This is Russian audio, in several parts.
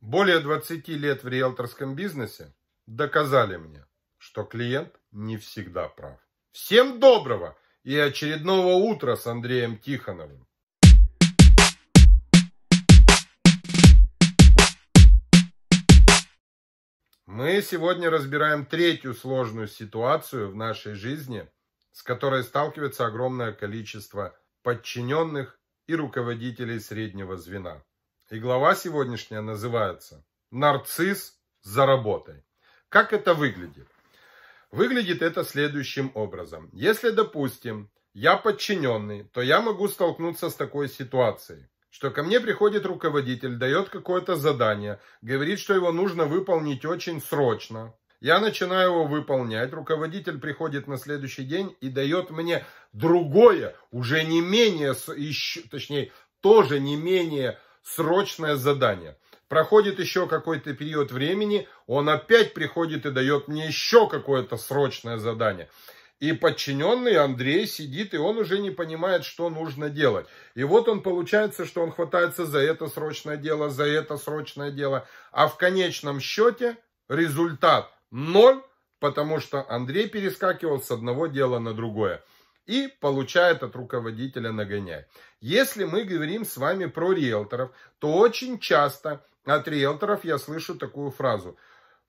более 20 лет в риэлторском бизнесе доказали мне, что клиент не всегда прав. Всем доброго и очередного утра с Андреем Тихоновым. Мы сегодня разбираем третью сложную ситуацию в нашей жизни, с которой сталкивается огромное количество подчиненных и руководителей среднего звена. И глава сегодняшняя называется «Нарцисс за работой». Как это выглядит? Выглядит это следующим образом. Если, допустим, я подчиненный, то я могу столкнуться с такой ситуацией, что ко мне приходит руководитель, дает какое-то задание, говорит, что его нужно выполнить очень срочно. Я начинаю его выполнять, руководитель приходит на следующий день и дает мне другое, уже не менее, точнее, тоже не менее срочное задание. Проходит еще какой-то период времени, он опять приходит и дает мне еще какое-то срочное задание. И подчиненный Андрей сидит, и он уже не понимает, что нужно делать. И вот он получается, что он хватается за это срочное дело, за это срочное дело. А в конечном счете результат ноль, потому что Андрей перескакивал с одного дела на другое и получает от руководителя нагоняй. Если мы говорим с вами про риэлторов, то очень часто от риэлторов я слышу такую фразу.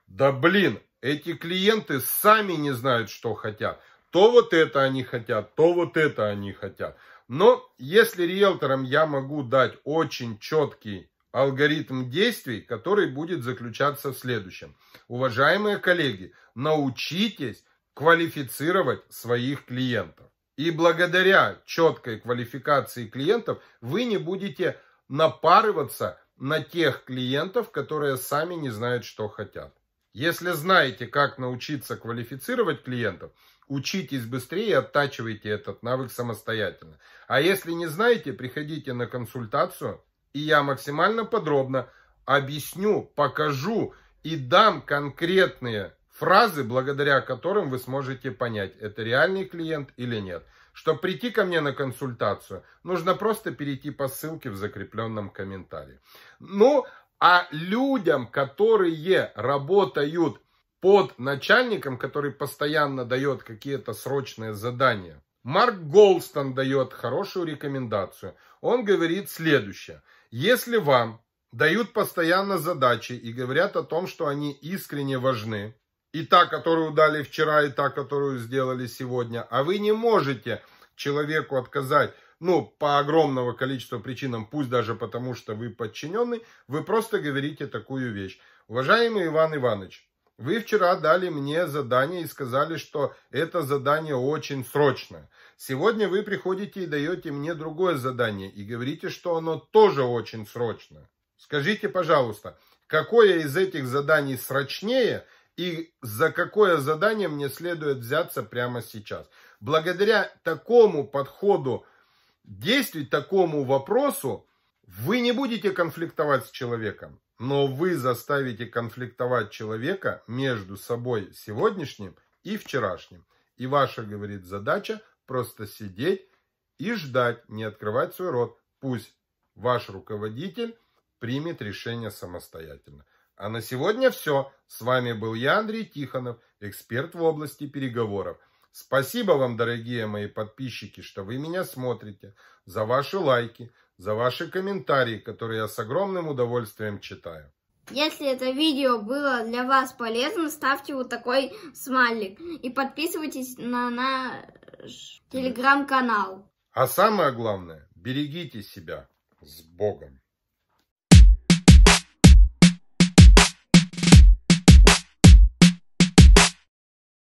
Да блин, эти клиенты сами не знают, что хотят. То вот это они хотят, то вот это они хотят. Но если риэлторам я могу дать очень четкий алгоритм действий, который будет заключаться в следующем. Уважаемые коллеги, научитесь квалифицировать своих клиентов. И благодаря четкой квалификации клиентов вы не будете напарываться на тех клиентов, которые сами не знают, что хотят. Если знаете, как научиться квалифицировать клиентов, учитесь быстрее и оттачивайте этот навык самостоятельно. А если не знаете, приходите на консультацию, и я максимально подробно объясню, покажу и дам конкретные фразы, благодаря которым вы сможете понять, это реальный клиент или нет. Чтобы прийти ко мне на консультацию, нужно просто перейти по ссылке в закрепленном комментарии. Ну, а людям, которые работают под начальником, который постоянно дает какие-то срочные задания, Марк Голстон дает хорошую рекомендацию. Он говорит следующее. Если вам дают постоянно задачи и говорят о том, что они искренне важны, и та, которую дали вчера, и та, которую сделали сегодня. А вы не можете человеку отказать, ну, по огромного количества причинам, пусть даже потому, что вы подчиненный, вы просто говорите такую вещь. Уважаемый Иван Иванович, вы вчера дали мне задание и сказали, что это задание очень срочное. Сегодня вы приходите и даете мне другое задание и говорите, что оно тоже очень срочное. Скажите, пожалуйста, какое из этих заданий срочнее – и за какое задание мне следует взяться прямо сейчас. Благодаря такому подходу действий, такому вопросу, вы не будете конфликтовать с человеком, но вы заставите конфликтовать человека между собой сегодняшним и вчерашним. И ваша, говорит, задача просто сидеть и ждать, не открывать свой рот. Пусть ваш руководитель примет решение самостоятельно. А на сегодня все. С вами был я, Андрей Тихонов, эксперт в области переговоров. Спасибо вам, дорогие мои подписчики, что вы меня смотрите, за ваши лайки, за ваши комментарии, которые я с огромным удовольствием читаю. Если это видео было для вас полезным, ставьте вот такой смайлик и подписывайтесь на наш телеграм-канал. А самое главное, берегите себя с Богом.